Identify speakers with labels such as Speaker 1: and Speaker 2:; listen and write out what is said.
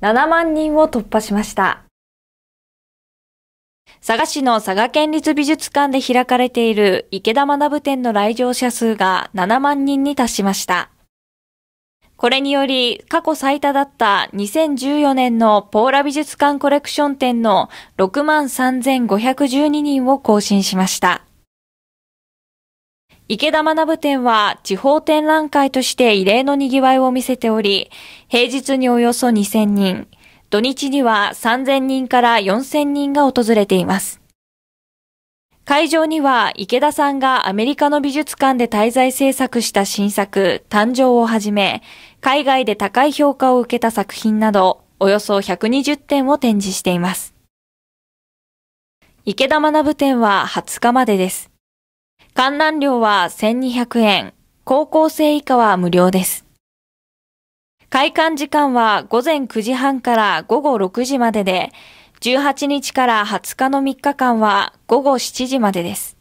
Speaker 1: 7万人を突破しました。佐賀市の佐賀県立美術館で開かれている池田学展の来場者数が7万人に達しました。これにより過去最多だった2014年のポーラ美術館コレクション展の6万3512人を更新しました。池田学部展は地方展覧会として異例の賑わいを見せており、平日におよそ2000人、土日には3000人から4000人が訪れています。会場には池田さんがアメリカの美術館で滞在制作した新作、誕生をはじめ、海外で高い評価を受けた作品など、およそ120点を展示しています。池田学部展は20日までです。観覧料は1200円、高校生以下は無料です。開館時間は午前9時半から午後6時までで、18日から20日の3日間は午後7時までです。